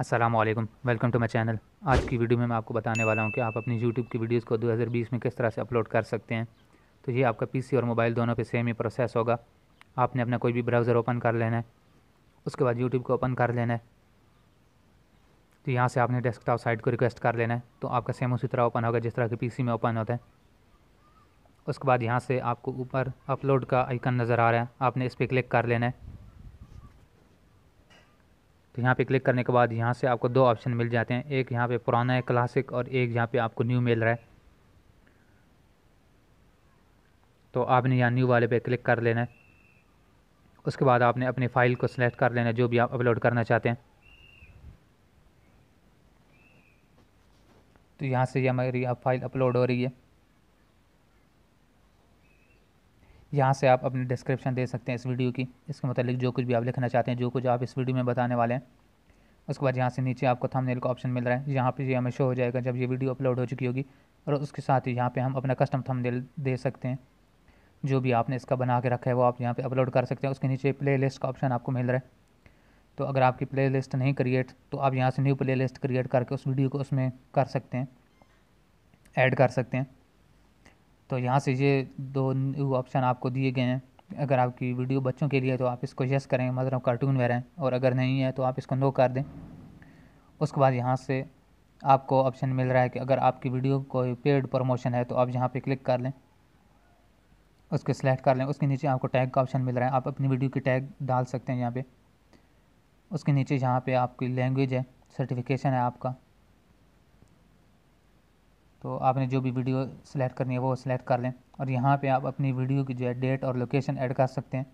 अस्सलाम वालेकुम welcome to my channel आज की वीडियो में मैं आपको बताने वाला हूँ कि आप अपनी यूट्यूब की वीडियोस को 2020 में किस तरह से अपलोड कर सकते हैं तो ये आपका पीसी और मोबाइल दोनों पे सेम ही प्रोसेस होगा आपने अपना कोई भी ब्राउज़र ओपन कर लेना है उसके बाद यूट्यूब को ओपन कर लेना है तो यहाँ से आपने टॉप साइट को रिक्वेस्ट कर लेना है तो आपका सेम उसी तरह ओपन होगा जिस तरह के पी में ओपन होता है उसके बाद यहाँ से आपको ऊपर अपलोड का आइकन नज़र आ रहा है आपने इस पर क्लिक कर लेना है तो यहाँ पे क्लिक करने के बाद यहाँ से आपको दो ऑप्शन मिल जाते हैं एक यहाँ पे पुराना है क्लासिक और एक यहाँ पे आपको न्यू मिल रहा है तो आपने यहाँ न्यू वाले पे क्लिक कर लेना है उसके बाद आपने अपनी फ़ाइल को सिलेक्ट कर लेना है जो भी आप अपलोड करना चाहते हैं तो यहाँ से ये हमारी फाइल अपलोड हो रही है यहाँ से आप अपनी डिस्क्रिप्शन दे सकते हैं इस वीडियो की इसके मतलब जो कुछ भी आप लिखना चाहते हैं जो कुछ आप इस वीडियो में बताने वाले हैं उसके बाद यहाँ से नीचे आपको थंबनेल का ऑप्शन मिल रहा है यहाँ पे ये हमें शो हो जाएगा जब ये वीडियो अपलोड हो चुकी होगी और उसके साथ ही यहाँ पे हम अपना कस्टम थंबनेल दे सकते हैं जो भी आपने इसका बना के रखा है वो आप यहाँ पे अपलोड कर सकते हैं उसके नीचे प्ले लिस्ट का ऑप्शन आपको मिल रहा है तो अगर आपकी प्ले लिस्ट नहीं क्रिएट तो आप यहाँ से न्यू प्ले लिस्ट क्रिएट करके उस वीडियो को उसमें कर सकते हैं ऐड कर सकते हैं तो यहाँ से ये दो ऑप्शन आपको दिए गए हैं अगर आपकी वीडियो बच्चों के लिए तो आप इसको यस करें मतलब कार्टून वगैरह और अगर नहीं है तो आप इसको नो कर दें उसके बाद यहाँ से आपको ऑप्शन मिल रहा है कि अगर आपकी वीडियो कोई पेड प्रमोशन है तो आप यहाँ पे क्लिक कर लें उसको सेलेक्ट कर लें उसके नीचे आपको टैग का ऑप्शन मिल रहा है आप अपनी वीडियो की टैग डाल सकते हैं यहाँ पे उसके नीचे यहाँ पे आपकी लैंग्वेज है सर्टिफिकेशन है आपका तो आपने जो भी वीडियो सिलेक्ट करनी है वो सिलेक्ट कर लें और यहाँ पे आप अपनी वीडियो की जो है डेट और लोकेशन ऐड कर सकते हैं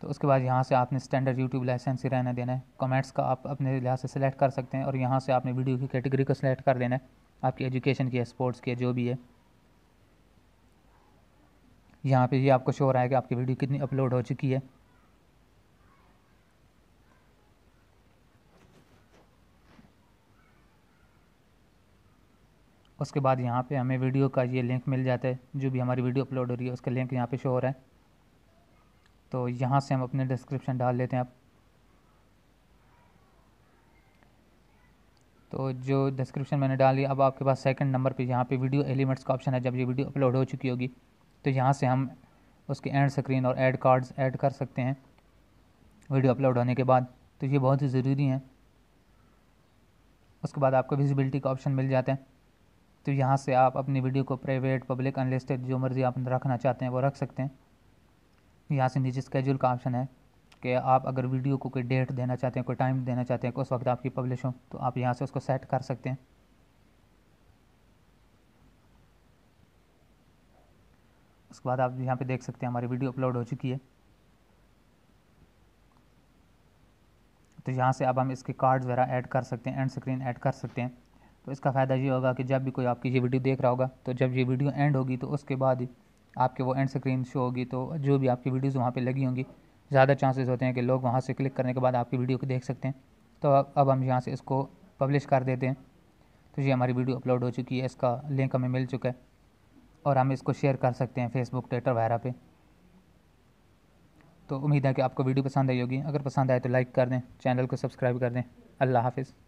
तो उसके बाद यहाँ से आपने स्टैंडर्ड यूट्यूब लाइसेंस ही रहने देना है कमेंट्स का आप अपने लिहाज से सिलेक्ट कर सकते हैं और यहाँ से आपने वीडियो की कैटेगरी को सिलेक्ट कर लेना है आपकी एजुकेशन की है स्पोर्ट्स की है जो भी है यहाँ पे ये आपको शोर आएगा आपकी वीडियो कितनी अपलोड हो चुकी है उसके बाद यहाँ पे हमें वीडियो का ये लिंक मिल जाता है जो भी हमारी वीडियो अपलोड हो रही है उसका लिंक यहाँ पे शो हो रहा है तो यहाँ से हम अपने डिस्क्रिप्शन डाल लेते हैं आप तो जो डिस्क्रिप्शन मैंने डाली अब आपके पास सेकंड नंबर पे यहाँ पे वीडियो एलिमेंट्स का ऑप्शन है जब ये वीडियो अपलोड हो चुकी होगी तो यहाँ से हम उसके एंड स्क्रीन और एड कार्ड्स ऐड कर सकते हैं वीडियो अपलोड होने के बाद तो ये बहुत ही ज़रूरी है उसके बाद आपको विजिबिलिटी का ऑप्शन मिल जाता है तो यहाँ से आप अपनी वीडियो को प्राइवेट पब्लिक अनलिस्टेड जो मर्ज़ी आप रखना चाहते हैं वो रख सकते हैं यहाँ से नीचे स्केजूल का ऑप्शन है कि आप अगर वीडियो को कोई डेट देना चाहते हैं कोई टाइम देना चाहते हैं उस वक्त आपकी पब्लिश हो तो आप यहाँ से उसको सेट कर सकते हैं उसके बाद आप यहाँ पे देख सकते हैं हमारी वीडियो अपलोड हो चुकी है तो यहाँ से अब हम इसके कार्ड वगैरह ऐड कर सकते हैं एंड स्क्रीन ऐड कर सकते हैं तो इसका फ़ायदा ये होगा कि जब भी कोई आपकी ये वीडियो देख रहा होगा तो जब ये वीडियो एंड होगी तो उसके बाद ही आपके वो एंड स्क्रीन शो होगी तो जो भी आपकी वीडियोज़ वहाँ पर लगी होंगी ज़्यादा चांसेस होते हैं कि लोग वहाँ से क्लिक करने के बाद आपकी वीडियो को देख सकते हैं तो अब हम यहाँ से इसको पब्लिश कर देते हैं तो ये हमारी वीडियो अपलोड हो चुकी है इसका लिंक हमें मिल चुका है और हम इसको शेयर कर सकते हैं फेसबुक ट्विटर वगैरह पे तो उम्मीद है कि आपको वीडियो पसंद आई होगी अगर पसंद आए तो लाइक कर दें चैनल को सब्सक्राइब कर दें अल्लाह हाफिज़